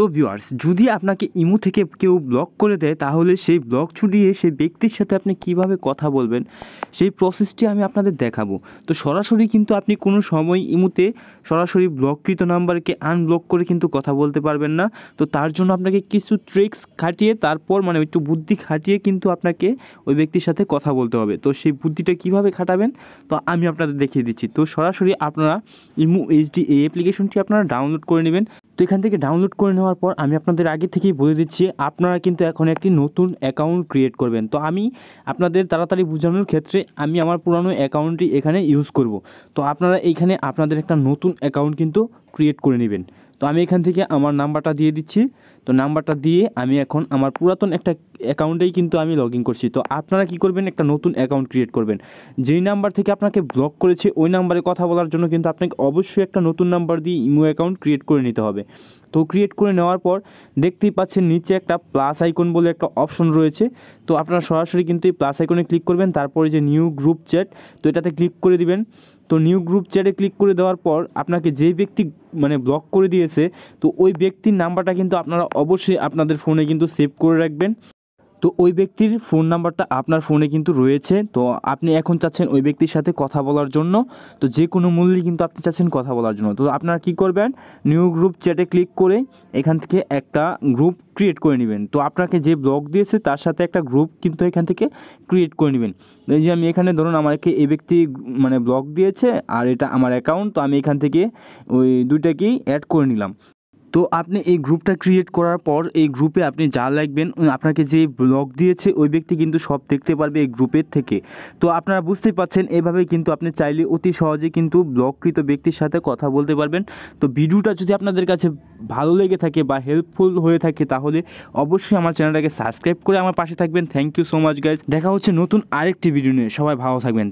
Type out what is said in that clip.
তো ভিউয়ার্স যদি আপনাকে ইমু থেকে কেউ ব্লক করে দেয় তাহলে সেই ব্লক ছুটিয়ে সেই ব্যক্তির সাথে আপনি কিভাবে কথা বলবেন সেই প্রসেসটি আমি আপনাদের দেখাবো তো সরাসরি কিন্তু আপনি কোনো সময় ইমুতে সরাসরি ব্লককৃত নাম্বারকে আনব্লক করে কিন্তু কথা বলতে পারবেন না তো তার জন্য আপনাকে কিছু ট্রিক্স খাটিয়ে তারপর মানে একটু বুদ্ধি খাটিয়ে কিন্তু আপনাকে ওই ব্যক্তির সাথে কথা বলতে হবে তো সেই বুদ্ধিটা কিভাবে খাটাবেন তো আমি আপনাদের দেখিয়ে দিচ্ছি তো সরাসরি আপনারা ইমু এইচডি এই অ্যাপ্লিকেশনটি আপনারা ডাউনলোড করে নেবেন তো এখান থেকে ডাউনলোড করে নেওয়া নেওয়ার পর আমি আপনাদের আগে থেকেই বলে দিচ্ছি আপনারা কিন্তু এখন একটি নতুন অ্যাকাউন্ট ক্রিয়েট করবেন তো আমি আপনাদের তাড়াতাড়ি বোঝানোর ক্ষেত্রে আমি আমার পুরানো অ্যাকাউন্টটি এখানে ইউজ করব তো আপনারা এইখানে আপনাদের একটা নতুন অ্যাকাউন্ট কিন্তু ক্রিয়েট করে নেবেন তো আমি এখান থেকে আমার নাম্বারটা দিয়ে দিচ্ছি তো নাম্বারটা দিয়ে আমি এখন আমার পুরাতন একটা অ্যাকাউন্টেই কিন্তু আমি লগ ইন করছি তো আপনারা কি করবেন একটা নতুন অ্যাকাউন্ট ক্রিয়েট করবেন যেই নাম্বার থেকে আপনাকে ব্লক করেছে ওই নাম্বারে কথা বলার জন্য কিন্তু আপনাকে অবশ্যই একটা নতুন নাম্বার দিয়ে ইমো অ্যাকাউন্ট ক্রিয়েট করে নিতে হবে তো ক্রিয়েট করে নেওয়ার পর দেখতেই পাচ্ছেন নিচে একটা প্লাস আইকন বলে একটা অপশন রয়েছে তো আপনারা সরাসরি কিন্তু এই প্লাস আইকনে ক্লিক করবেন তারপরে যে নিউ গ্রুপ চ্যাট তো এটাতে ক্লিক করে দিবেন তো নিউ গ্রুপ চ্যাটে ক্লিক করে দেওয়ার পর আপনাকে যে ব্যক্তি মানে ব্লক করে দিয়েছে তো ওই ব্যক্তির নাম্বারটা কিন্তু আপনারা অবশ্যই আপনাদের ফোনে কিন্তু সেভ করে রাখবেন তো ওই ব্যক্তির ফোন নাম্বারটা আপনার ফোনে কিন্তু রয়েছে তো আপনি এখন চাচ্ছেন ওই ব্যক্তির সাথে কথা বলার জন্য তো যে কোনো মূল্যে কিন্তু আপনি চাচ্ছেন কথা বলার জন্য তো আপনারা কি করবেন নিউ গ্রুপ চ্যাটে ক্লিক করে এখান থেকে একটা গ্রুপ ক্রিয়েট করে নেবেন তো আপনাকে যে ব্লগ দিয়েছে তার সাথে একটা গ্রুপ কিন্তু এখান থেকে ক্রিয়েট করে নেবেন এই যে আমি এখানে ধরুন আমাকে এই ব্যক্তি মানে ব্লগ দিয়েছে আর এটা আমার অ্যাকাউন্ট তো আমি এখান থেকে ওই দুইটাকেই অ্যাড করে নিলাম তো আপনি এই গ্রুপটা ক্রিয়েট করার পর এই গ্রুপে আপনি যা লাগবেন আপনাকে যে ব্লগ দিয়েছে ওই ব্যক্তি কিন্তু সব দেখতে পারবে এই গ্রুপের থেকে তো আপনারা বুঝতেই পাচ্ছেন এভাবে কিন্তু আপনি চাইলে অতি সহজে কিন্তু ব্লগকৃত ব্যক্তির সাথে কথা বলতে পারবেন তো ভিডিওটা যদি আপনাদের কাছে ভালো লেগে থাকে বা হেল্পফুল হয়ে থাকে তাহলে অবশ্যই আমার চ্যানেলটাকে সাবস্ক্রাইব করে আমার পাশে থাকবেন thank you so much guys দেখা হচ্ছে নতুন আরেকটি ভিডিও নিয়ে সবাই ভালো থাকবেন